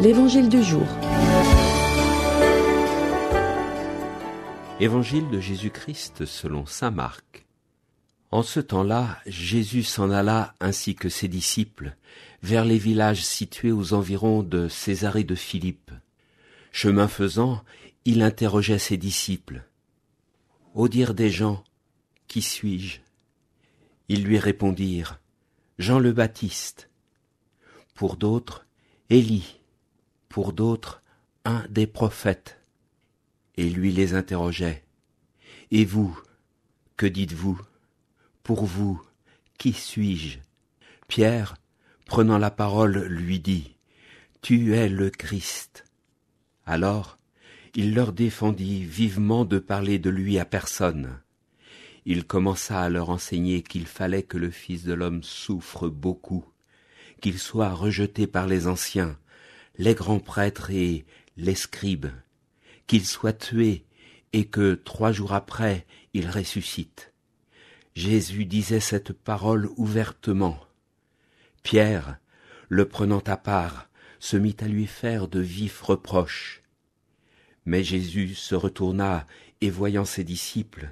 L'Évangile du jour. Évangile de Jésus-Christ selon Saint Marc. En ce temps-là, Jésus s'en alla ainsi que ses disciples vers les villages situés aux environs de Césarée de Philippe. Chemin faisant, il interrogeait ses disciples. Au dire des gens, qui suis-je Ils lui répondirent, Jean le Baptiste. Pour d'autres, Élie pour d'autres un des prophètes. Et lui les interrogeait. Et vous, que dites-vous Pour vous, qui suis-je Pierre, prenant la parole, lui dit, Tu es le Christ. Alors, il leur défendit vivement de parler de lui à personne. Il commença à leur enseigner qu'il fallait que le Fils de l'homme souffre beaucoup, qu'il soit rejeté par les anciens, les grands prêtres et les scribes, qu'ils soient tués et que trois jours après ils ressuscitent. Jésus disait cette parole ouvertement. Pierre, le prenant à part, se mit à lui faire de vifs reproches. Mais Jésus se retourna et voyant ses disciples,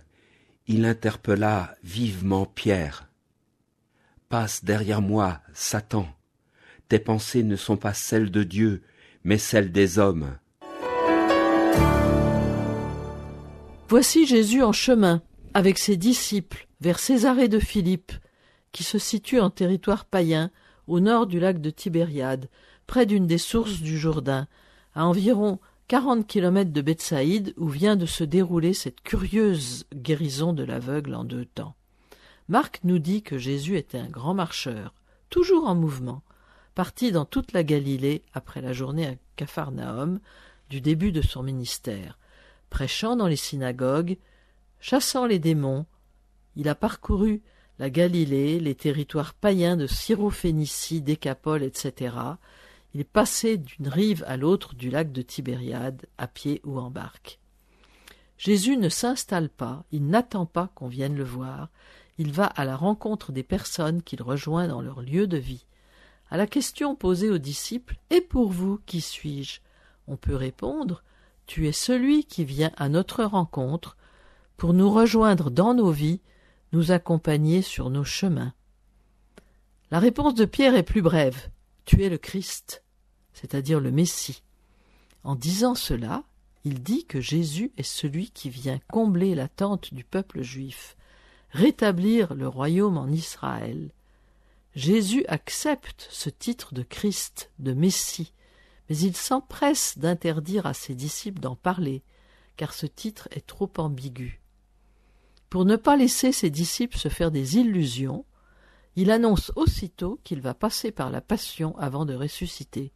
il interpella vivement Pierre. Passe derrière moi, Satan, tes pensées ne sont pas celles de Dieu, mais celles des hommes. Voici Jésus en chemin, avec ses disciples, vers Césarée de Philippe, qui se situe en territoire païen, au nord du lac de Tibériade, près d'une des sources du Jourdain, à environ quarante kilomètres de Bethsaïde, où vient de se dérouler cette curieuse guérison de l'aveugle en deux temps. Marc nous dit que Jésus était un grand marcheur, toujours en mouvement, Parti dans toute la Galilée après la journée à Capharnaüm du début de son ministère. Prêchant dans les synagogues, chassant les démons, il a parcouru la Galilée, les territoires païens de Syrophénicie, Décapole, etc. Il passait d'une rive à l'autre du lac de Tibériade, à pied ou en barque. Jésus ne s'installe pas, il n'attend pas qu'on vienne le voir, il va à la rencontre des personnes qu'il rejoint dans leur lieu de vie. À la question posée aux disciples Et pour vous, qui suis-je on peut répondre Tu es celui qui vient à notre rencontre pour nous rejoindre dans nos vies, nous accompagner sur nos chemins. La réponse de Pierre est plus brève. Tu es le Christ, c'est-à-dire le Messie. En disant cela, il dit que Jésus est celui qui vient combler l'attente du peuple juif, rétablir le royaume en Israël, Jésus accepte ce titre de Christ, de Messie, mais il s'empresse d'interdire à ses disciples d'en parler, car ce titre est trop ambigu. Pour ne pas laisser ses disciples se faire des illusions, il annonce aussitôt qu'il va passer par la passion avant de ressusciter,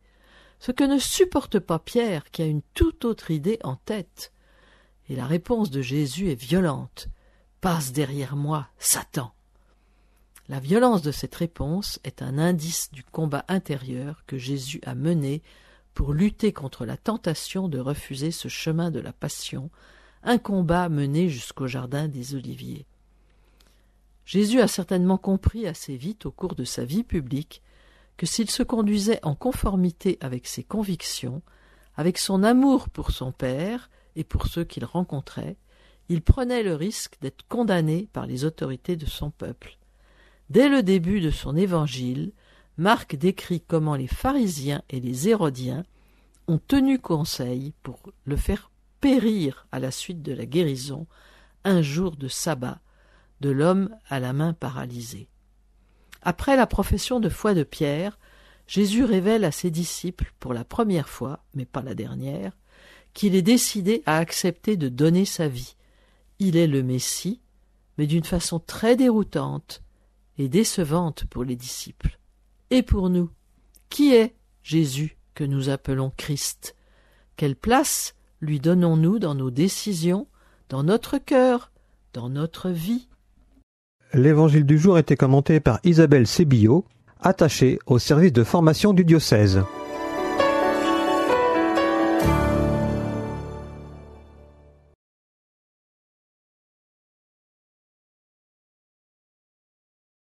ce que ne supporte pas Pierre qui a une toute autre idée en tête. Et la réponse de Jésus est violente. Passe derrière moi, Satan. La violence de cette réponse est un indice du combat intérieur que Jésus a mené pour lutter contre la tentation de refuser ce chemin de la passion, un combat mené jusqu'au jardin des Oliviers. Jésus a certainement compris assez vite au cours de sa vie publique que s'il se conduisait en conformité avec ses convictions, avec son amour pour son Père et pour ceux qu'il rencontrait, il prenait le risque d'être condamné par les autorités de son peuple. Dès le début de son évangile, Marc décrit comment les pharisiens et les hérodiens ont tenu conseil pour le faire périr à la suite de la guérison, un jour de sabbat, de l'homme à la main paralysée. Après la profession de foi de Pierre, Jésus révèle à ses disciples pour la première fois, mais pas la dernière, qu'il est décidé à accepter de donner sa vie. Il est le Messie, mais d'une façon très déroutante décevante pour les disciples. Et pour nous, qui est Jésus que nous appelons Christ Quelle place lui donnons-nous dans nos décisions, dans notre cœur, dans notre vie L'évangile du jour était commenté par Isabelle Sébillot, attachée au service de formation du diocèse.